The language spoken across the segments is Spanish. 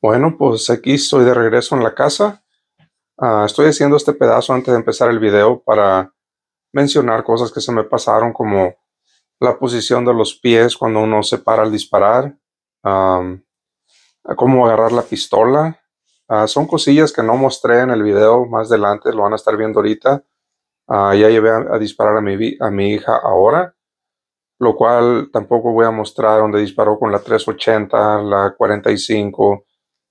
Bueno, pues aquí estoy de regreso en la casa. Ah, estoy haciendo este pedazo antes de empezar el video para mencionar cosas que se me pasaron como la posición de los pies cuando uno se para al disparar, cómo agarrar la pistola. Ah, son cosillas que no mostré en el video más adelante, lo van a estar viendo ahorita. Ah, ya llevé a, disparar a mi, a mi hija ahora, lo cual tampoco voy a mostrar donde disparó con la 380, la 45,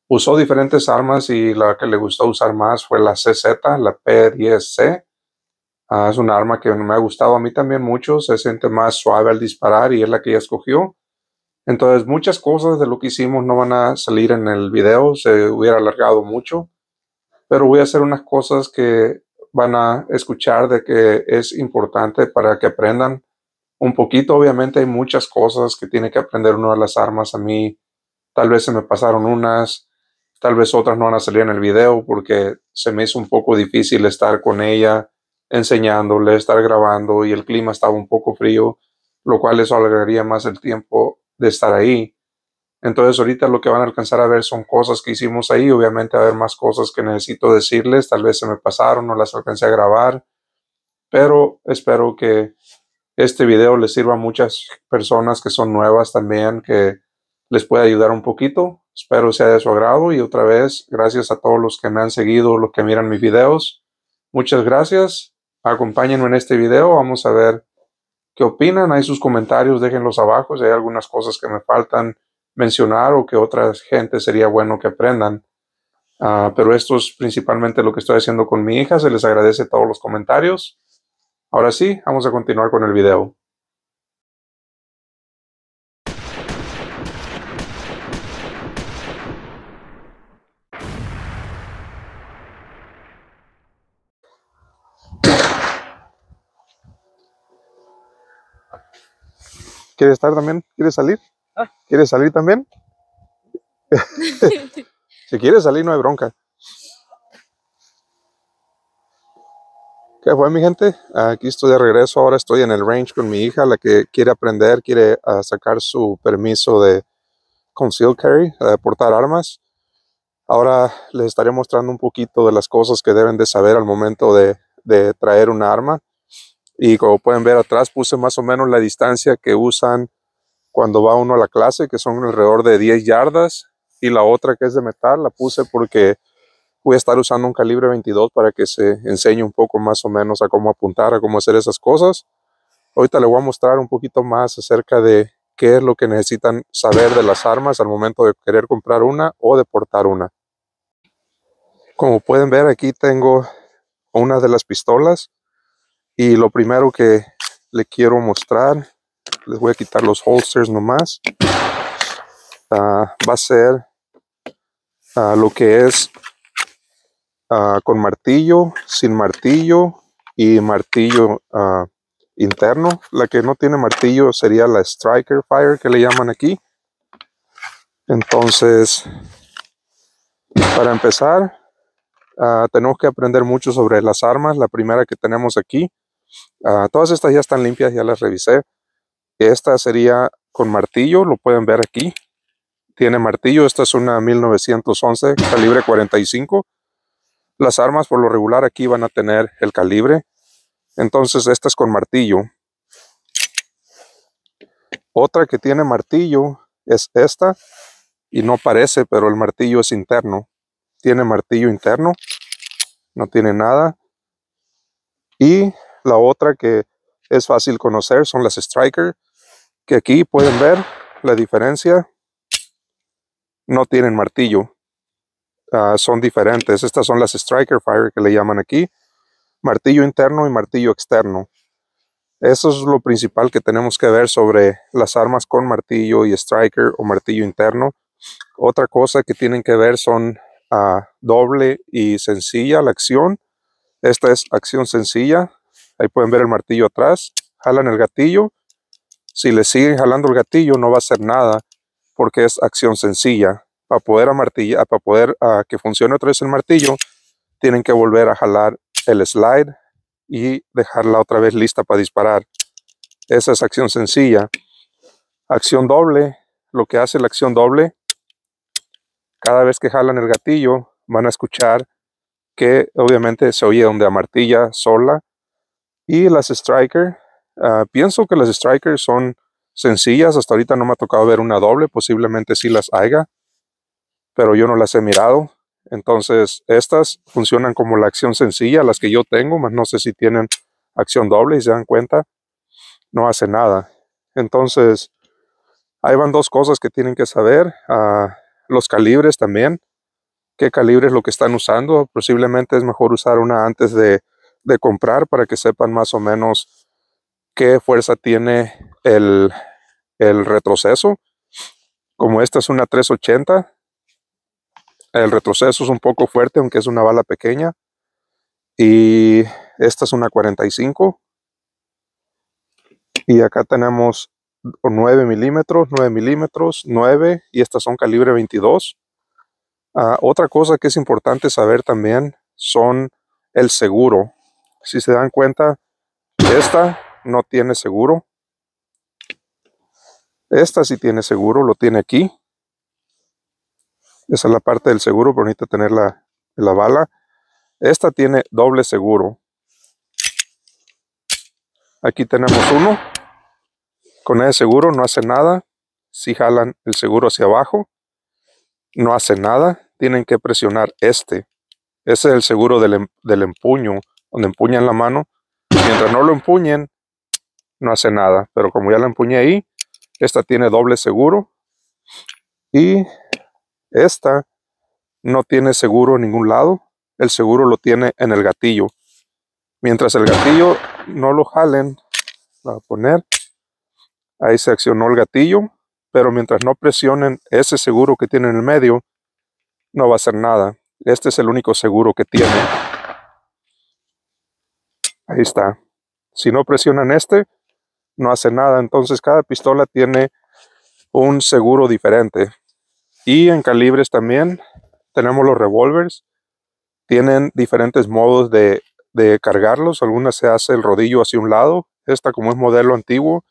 Usó diferentes armas y la que le gustó usar más fue la CZ, la P10C. Ah, es un arma que me ha gustado a mí también mucho, se siente más suave al disparar y es la que ella escogió. Entonces muchas cosas de lo que hicimos no van a salir en el video, se hubiera alargado mucho, pero voy a hacer unas cosas que van a escuchar de que es importante para que aprendan un poquito. Obviamente hay muchas cosas que tiene que aprender uno de las armas. A mí tal vez se me pasaron unas, Tal vez otras no van a salir en el video porque se me hizo un poco difícil estar con ella, enseñándole, estar grabando y el clima estaba un poco frío, lo cual eso alargaría más el tiempo de estar ahí. Entonces ahorita lo que van a alcanzar a ver son cosas que hicimos ahí, obviamente a ver más cosas que necesito decirles, tal vez se me pasaron, no las alcancé a grabar, pero espero que este video les sirva a muchas personas que son nuevas también, que les pueda ayudar un poquito Espero sea de su agrado y otra vez, gracias a todos los que me han seguido, los que miran mis videos. Muchas gracias. Acompáñenme en este video. Vamos a ver qué opinan. Hay sus comentarios, déjenlos abajo. Si hay algunas cosas que me faltan mencionar o que otra gente sería bueno que aprendan. Ah, pero esto es principalmente lo que estoy haciendo con mi hija. Se les agradece todos los comentarios. Ahora sí, vamos a continuar con el video. ¿Quieres estar también? ¿Quieres salir? salir también? si quieres salir, no hay bronca. ¿Qué fue, mi gente? Aquí estoy de regreso. Ahora estoy en el range con mi hija, la que quiere aprender, quiere ah, sacar su permiso de conceal carry, ah, de portar armas. Ahora les estaré mostrando un poquito de las cosas que deben de saber al momento de, de traer un arma. Y como pueden ver atrás puse más o menos la distancia que usan cuando va uno a la clase, que son alrededor de 10 yardas. Y la otra que es de metal la puse porque voy a estar usando un calibre 22 para que se enseñe un poco más o menos a cómo apuntar, a cómo hacer esas cosas. Ahorita le voy a mostrar un poquito más acerca de qué es lo que necesitan saber de las armas al momento de querer comprar una o de portar una. Como pueden ver aquí tengo una de las pistolas y lo primero que le quiero mostrar les voy a quitar los holsters nomás ah, va a ser ah, lo que es ah, con martillo sin martillo y martillo interno la que no tiene martillo sería la striker fire que le llaman aquí entonces para empezar tenemos que aprender mucho sobre las armas la primera que tenemos aquí Ah, todas estas ya están limpias, ya las revisé. Esta sería con martillo, lo pueden ver aquí. Tiene martillo, esta es una 1911 calibre 45. Las armas por lo regular aquí van a tener el calibre. Entonces esta es con martillo. Otra que tiene martillo es esta. Y no parece, pero el martillo es interno. Tiene martillo interno. No tiene nada. Y la otra que es fácil conocer son las Striker, que aquí pueden ver la diferencia. No tienen martillo, ah, son diferentes. Estas son las Striker Fire que le llaman aquí. Martillo interno y martillo externo. Eso es lo principal que tenemos que ver sobre las armas con martillo y striker o martillo interno. Otra cosa que tienen que ver son ah, doble y sencilla la acción. Esta es acción sencilla, Ahí pueden ver el martillo atrás. Jalan el gatillo. Si le siguen jalando el gatillo no va a hacer nada porque es acción sencilla. Para poder, martilla, ah, para poder ah, que funcione otra vez el martillo, tienen que volver a jalar el slide y dejarla otra vez lista para disparar. Esa es acción sencilla. Acción doble, lo que hace la acción doble, cada vez que jalan el gatillo van a escuchar que obviamente se oye donde amartilla sola y las Striker, ah, pienso que las Striker son sencillas. Hasta ahorita no me ha tocado ver una doble, posiblemente sí las haya, pero yo no las he mirado. Entonces, estas funcionan como la acción sencilla, las que yo tengo, más no sé si tienen acción doble y se dan cuenta, no hace nada. Entonces, ahí van dos cosas que tienen que saber. Ah, los calibres también, qué calibre es lo que están usando. Posiblemente es mejor usar una antes de de comprar para que sepan más o menos qué fuerza tiene el, retroceso. Como esta es una 380, el retroceso es un poco fuerte, aunque es una bala pequeña. Y esta es una 45. Y acá tenemos 9 milímetros, 9 milímetros, 9. Y estas son calibre 22. Ah, otra cosa que es importante saber también son el seguro si se dan cuenta, esta no tiene seguro. Esta sí tiene seguro, lo tiene aquí. Esa es la parte del seguro, pero necesita tener la, bala. Esta tiene doble seguro. Aquí tenemos uno. Con ese seguro no hace nada. Si jalan el seguro hacia abajo, no hace nada. Tienen que presionar este. Ese es el seguro del, em, del empuño donde empuñan la mano. Mientras no lo empuñen, no hace nada. Pero como ya la empuñé ahí, esta tiene doble seguro. Y esta no tiene seguro en ningún lado. El seguro lo tiene en el gatillo. Mientras el gatillo no lo jalen, a poner. Ahí se accionó el gatillo. Pero mientras no presionen ese seguro que tiene en el medio, no va a hacer nada. Este es el único seguro que tiene. Ahí está. Si no presionan este, no hace nada. Entonces cada pistola tiene un seguro diferente. Y en calibres también tenemos los revólveres. Tienen diferentes modos de, de cargarlos. Algunas se hace el rodillo hacia un lado. Esta como es modelo antiguo,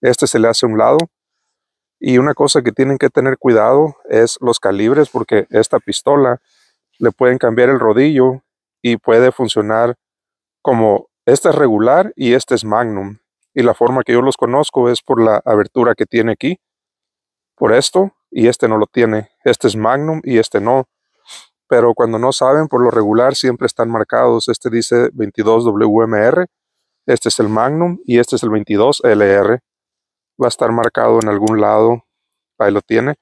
este se le hace a un lado. Y una cosa que tienen que tener cuidado es los calibres porque esta pistola le pueden cambiar el rodillo y puede funcionar como este es regular y este es magnum. Y la forma que yo los conozco es por la abertura que tiene aquí, por esto, y este no lo tiene. Este es magnum y este no. Pero cuando no saben, por lo regular siempre están marcados. Este dice 22WMR, este es el magnum y este es el 22LR. Va a estar marcado en algún lado, ahí lo tiene.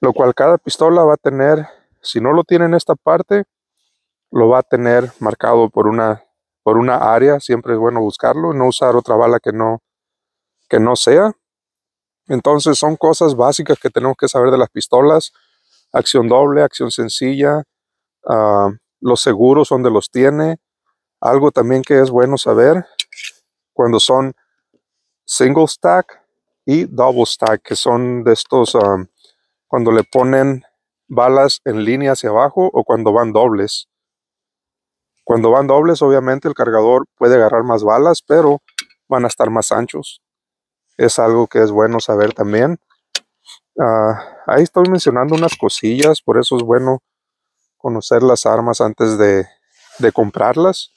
Lo cual cada pistola va a tener, si no lo tiene en esta parte, lo va a tener marcado por una, por una área, siempre es bueno buscarlo, no usar otra bala que no, que no sea. Entonces son cosas básicas que tenemos que saber de las pistolas, acción doble, acción sencilla, ah, los seguros donde los tiene, algo también que es bueno saber cuando son single stack y double stack, que son de estos ah, cuando le ponen balas en línea hacia abajo o cuando van dobles. Cuando van dobles, obviamente el cargador puede agarrar más balas, pero van a estar más anchos. Es algo que es bueno saber también. Ah, ahí estoy mencionando unas cosillas, por eso es bueno conocer las armas antes de, comprarlas.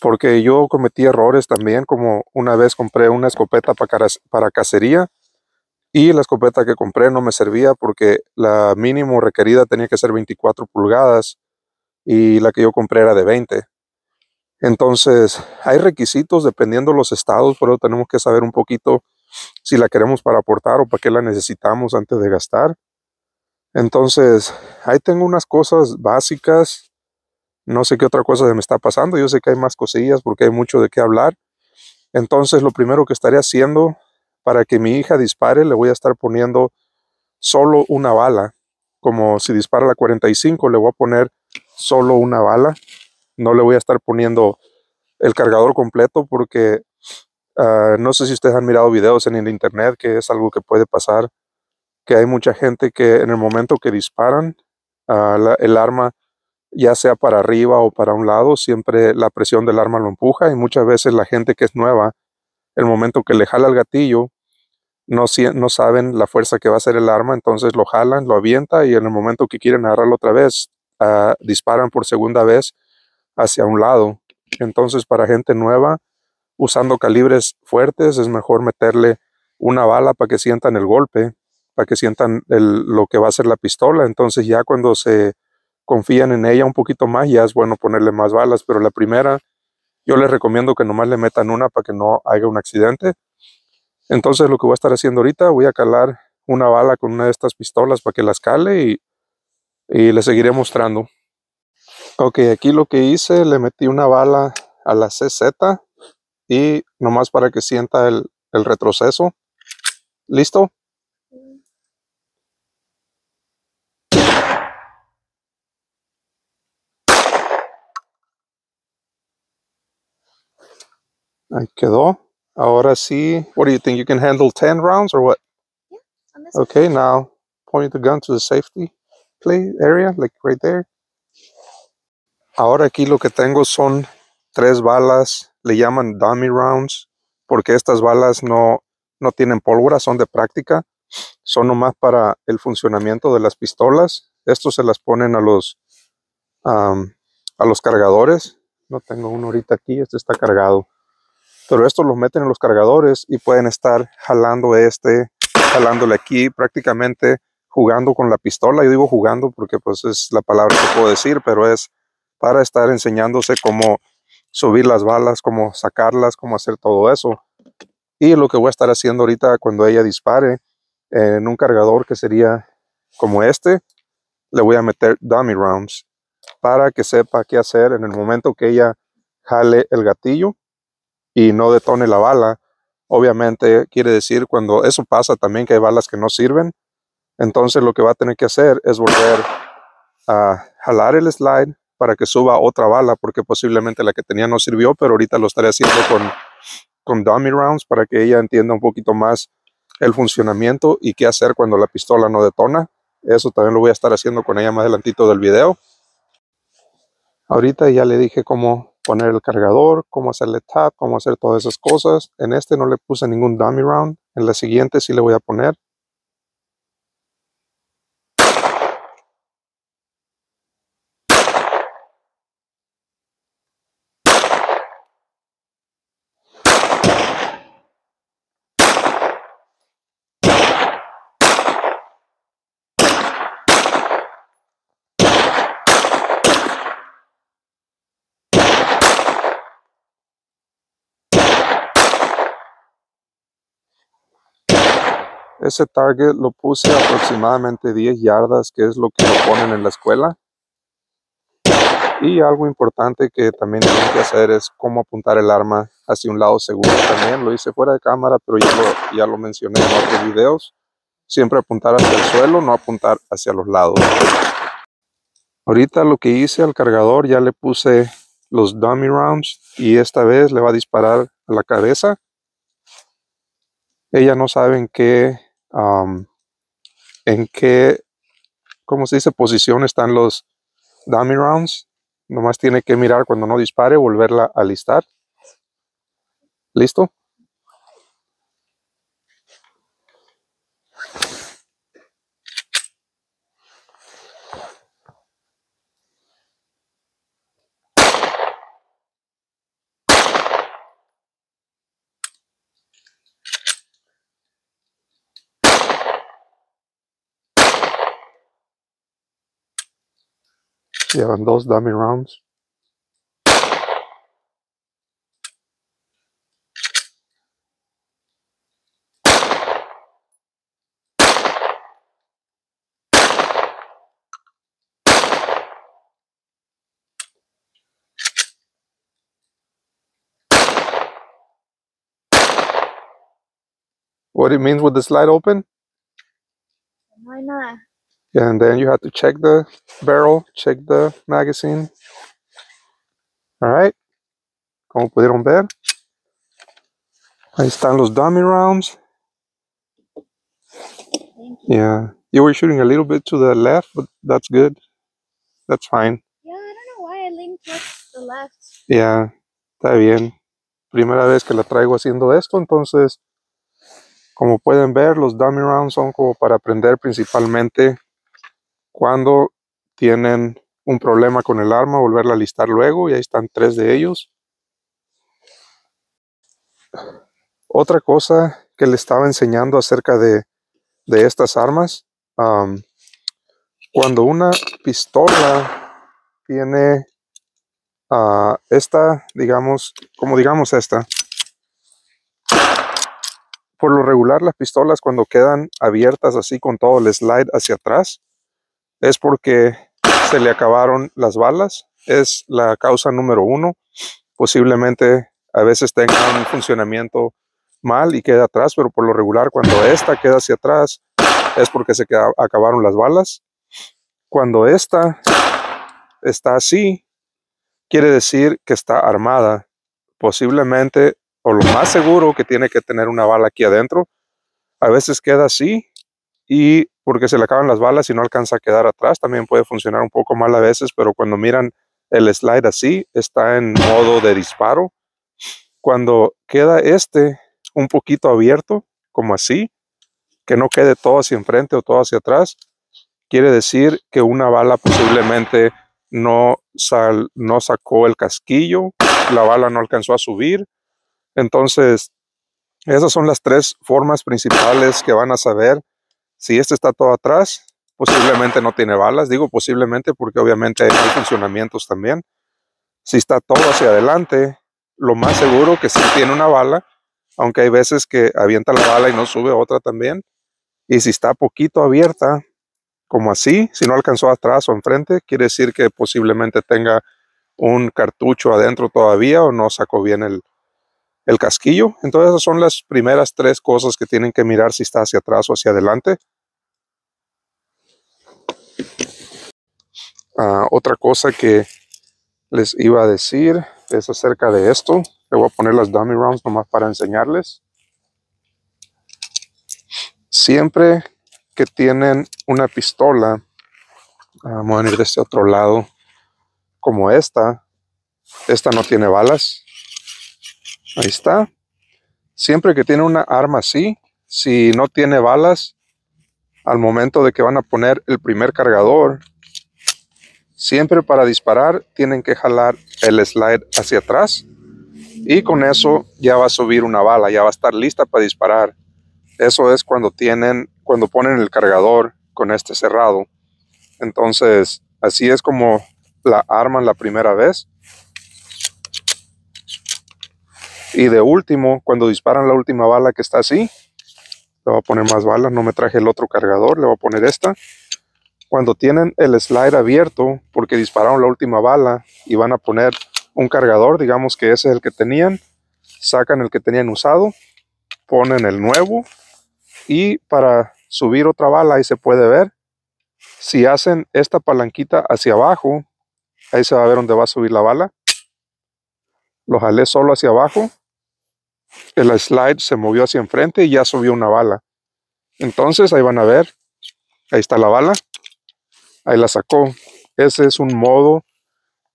Porque yo cometí errores también, como una vez compré una escopeta para, para cacería y la escopeta que compré no me servía porque la mínimo requerida tenía que ser 24 pulgadas y la que yo compré era de 20. Entonces, hay requisitos dependiendo de los estados, pero tenemos que saber un poquito si la queremos para aportar o para qué la necesitamos antes de gastar. Entonces, ahí tengo unas cosas básicas. No sé qué otra cosa se me está pasando. Yo sé que hay más cosillas porque hay mucho de qué hablar. Entonces, lo primero que estaré haciendo para que mi hija dispare, le voy a estar poniendo solo una bala. Como si dispara la 45, le voy a poner solo una bala. No le voy a estar poniendo el cargador completo porque ah, no sé si ustedes han mirado videos en el internet que es algo que puede pasar, que hay mucha gente que en el momento que disparan ah, el arma, ya sea para arriba o para un lado, siempre la presión del arma lo empuja y muchas veces la gente que es nueva, el momento que le jala el gatillo, no, no saben la fuerza que va a ser el arma, entonces lo jalan, lo avienta y en el momento que quieren agarrarlo otra vez, Ah, disparan por segunda vez hacia un lado. Entonces, para gente nueva, usando calibres fuertes, es mejor meterle una bala para que sientan el golpe, para que sientan lo que va a ser la pistola. Entonces, ya cuando se confían en ella un poquito más, ya es bueno ponerle más balas. Pero la primera, yo les recomiendo que nomás le metan una para que no haya un accidente. Entonces, lo que voy a estar haciendo ahorita, voy a calar una bala con una de estas pistolas para que las cale y y le seguiré mostrando. Ok, aquí lo que hice, le metí una bala a la CZ y nomás para que sienta el, retroceso. ¿Listo? Ahí quedó. Ahora sí. What do you think? You can handle 10 rounds or what? Ok, okay, now point the gun to the safety play area, like right there. Ahora aquí lo que tengo son tres balas, le llaman dummy rounds, porque estas balas no, no tienen pólvora, son de práctica, son nomás para el funcionamiento de las pistolas. Estos se las ponen a los, um, a los cargadores. No tengo uno ahorita aquí, este está cargado. Pero estos los meten en los cargadores y pueden estar jalando este, jalándole aquí prácticamente jugando con la pistola. Yo digo jugando porque pues es la palabra que puedo decir, pero es para estar enseñándose cómo subir las balas, cómo sacarlas, cómo hacer todo eso. Y lo que voy a estar haciendo ahorita cuando ella dispare eh, en un cargador que sería como este, le voy a meter dummy rounds para que sepa qué hacer en el momento que ella jale el gatillo y no detone la bala. Obviamente quiere decir cuando eso pasa también que hay balas que no sirven, entonces lo que va a tener que hacer es volver a jalar el slide para que suba otra bala, porque posiblemente la que tenía no sirvió, pero ahorita lo estaré haciendo con, con dummy rounds para que ella entienda un poquito más el funcionamiento y qué hacer cuando la pistola no detona. Eso también lo voy a estar haciendo con ella más adelantito del video. Ahorita ya le dije cómo poner el cargador, cómo hacerle tap, cómo hacer todas esas cosas. En este no le puse ningún dummy round. En la siguiente sí le voy a poner. Ese target lo puse aproximadamente 10 yardas, que es lo que lo ponen en la escuela. Y algo importante que también tienen que hacer es cómo apuntar el arma hacia un lado seguro también. Lo hice fuera de cámara, pero ya lo, ya lo mencioné en otros videos. Siempre apuntar hacia el suelo, no apuntar hacia los lados. Ahorita lo que hice al cargador, ya le puse los dummy rounds y esta vez le va a disparar a la cabeza. Ella no sabe en qué en qué, ¿cómo se dice? Posición están los dummy rounds. Nomás tiene que mirar cuando no dispare, volverla a listar. ¿Listo? Yeah, and those dummy rounds. What it means with the slide open? Why not? and then you have to check the barrel, check the magazine. All right, como pudieron ver, ahí están los dummy rounds. You. Yeah, you were shooting a little bit to the left, but that's good. That's fine. Yeah, I don't know why I leaned towards the left. Yeah, está bien. Primera vez que la traigo haciendo esto, entonces, como pueden ver, los dummy rounds son como para aprender principalmente Cuando tienen un problema con el arma, volverla a listar luego, y ahí están tres de ellos. Otra cosa que le estaba enseñando acerca de, estas armas, cuando una pistola tiene ah, esta, digamos, como digamos esta, por lo regular las pistolas cuando quedan abiertas así con todo el slide hacia atrás, es porque se le acabaron las balas. Es la causa número uno. Posiblemente a veces tenga un funcionamiento mal y queda atrás, pero por lo regular cuando esta queda hacia atrás es porque se acabaron las balas. Cuando esta está así, quiere decir que está armada. Posiblemente, o lo más seguro, que tiene que tener una bala aquí adentro. A veces queda así y porque se le acaban las balas y no alcanza a quedar atrás. También puede funcionar un poco mal a veces, pero cuando miran el slide así, está en modo de disparo. Cuando queda este un poquito abierto, como así, que no quede todo hacia enfrente o todo hacia atrás, quiere decir que una bala posiblemente no, no sacó el casquillo, la bala no alcanzó a subir. Entonces, esas son las tres formas principales que van a saber si este está todo atrás, posiblemente no tiene balas. Digo posiblemente porque obviamente hay funcionamientos también. Si está todo hacia adelante, lo más seguro que sí tiene una bala, aunque hay veces que avienta la bala y no sube otra también. Y si está poquito abierta, como así, si no alcanzó atrás o enfrente, quiere decir que posiblemente tenga un cartucho adentro todavía o no sacó bien el, el casquillo. Entonces esas son las primeras tres cosas que tienen que mirar si está hacia atrás o hacia adelante. Ah, otra cosa que les iba a decir es acerca de esto. Le voy a poner las dummy rounds nomás para enseñarles. Siempre que tienen una pistola, ah, vamos a venir de este otro lado, como esta, esta no tiene balas, Ahí está. Siempre que tiene una arma así, si no tiene balas, al momento de que van a poner el primer cargador, siempre para disparar tienen que jalar el slide hacia atrás y con eso ya va a subir una bala, ya va a estar lista para disparar. Eso es cuando tienen, cuando ponen el cargador con este cerrado. Entonces, así es como la arman la primera vez Y de último, cuando disparan la última bala que está así, le voy a poner más balas, no me traje el otro cargador, le voy a poner esta. Cuando tienen el slide abierto, porque dispararon la última bala y van a poner un cargador, digamos que ese es el que tenían, sacan el que tenían usado, ponen el nuevo y para subir otra bala ahí se puede ver. Si hacen esta palanquita hacia abajo, ahí se va a ver dónde va a subir la bala. Lo jalé solo hacia abajo el slide se movió hacia enfrente y ya subió una bala. Entonces ahí van a ver, ahí está la bala, ahí la sacó. Ese es un modo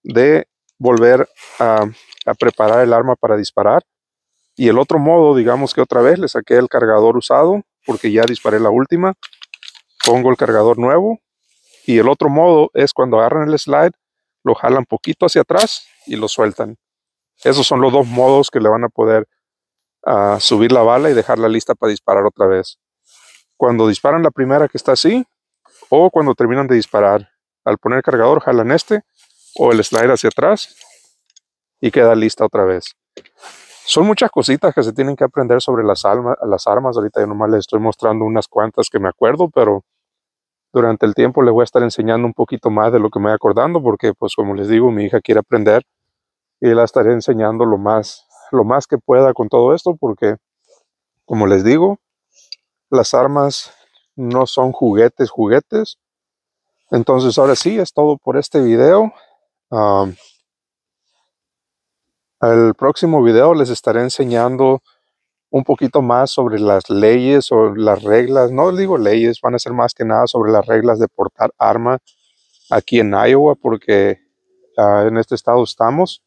de volver a, preparar el arma para disparar. Y el otro modo, digamos que otra vez le saqué el cargador usado porque ya disparé la última. Pongo el cargador nuevo. Y el otro modo es cuando agarran el slide, lo jalan poquito hacia atrás y lo sueltan. Esos son los dos modos que le van a poder a subir la bala y dejarla lista para disparar otra vez. Cuando disparan la primera que está así, o cuando terminan de disparar, al poner el cargador jalan este o el slider hacia atrás y queda lista otra vez. Son muchas cositas que se tienen que aprender sobre las, las armas. Ahorita yo nomás les estoy mostrando unas cuantas que me acuerdo, pero durante el tiempo les voy a estar enseñando un poquito más de lo que me voy acordando, porque pues como les digo, mi hija quiere aprender y la estaré enseñando lo más lo más que pueda con todo esto porque, como les digo, las armas no son juguetes, juguetes. Entonces ahora sí, es todo por este video. el próximo video les estaré enseñando un poquito más sobre las leyes o las reglas, no digo leyes, van a ser más que nada sobre las reglas de portar arma aquí en Iowa porque ah, en este estado estamos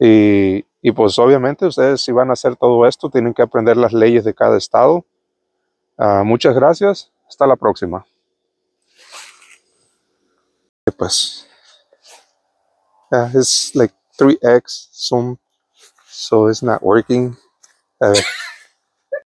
y y pues obviamente ustedes si van a hacer todo esto tienen que aprender las leyes de cada estado. Ah, muchas gracias. Hasta la próxima. Pues, ah, zoom, so it's not working.